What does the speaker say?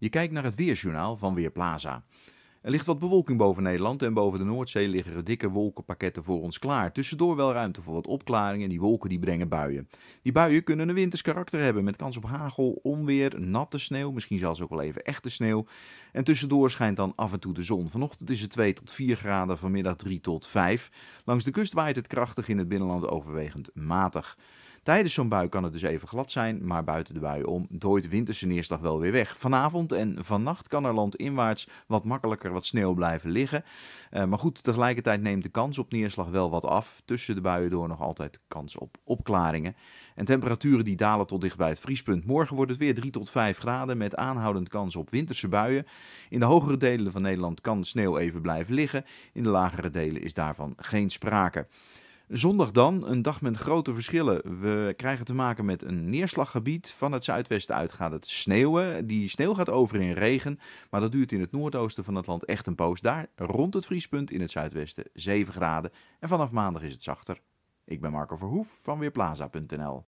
Je kijkt naar het weersjournaal van Weerplaza. Er ligt wat bewolking boven Nederland en boven de Noordzee liggen er dikke wolkenpakketten voor ons klaar. Tussendoor wel ruimte voor wat opklaringen en die wolken die brengen buien. Die buien kunnen een winters karakter hebben met kans op hagel, onweer, natte sneeuw, misschien zelfs ook wel even echte sneeuw. En tussendoor schijnt dan af en toe de zon. Vanochtend is het 2 tot 4 graden, vanmiddag 3 tot 5. Langs de kust waait het krachtig, in het binnenland overwegend matig. Tijdens zo'n bui kan het dus even glad zijn, maar buiten de bui om dooit winterse neerslag wel weer weg. Vanavond en vannacht kan er landinwaarts wat makkelijker wat sneeuw blijven liggen. Eh, maar goed, tegelijkertijd neemt de kans op neerslag wel wat af. Tussen de buien door nog altijd kans op opklaringen. En temperaturen die dalen tot dicht bij het vriespunt. Morgen wordt het weer 3 tot 5 graden met aanhoudend kans op winterse buien. In de hogere delen van Nederland kan sneeuw even blijven liggen. In de lagere delen is daarvan geen sprake. Zondag dan, een dag met grote verschillen. We krijgen te maken met een neerslaggebied. Van het zuidwesten uit gaat het sneeuwen. Die sneeuw gaat over in regen, maar dat duurt in het noordoosten van het land echt een poos. Daar rond het vriespunt in het zuidwesten 7 graden. En vanaf maandag is het zachter. Ik ben Marco Verhoef van Weerplaza.nl.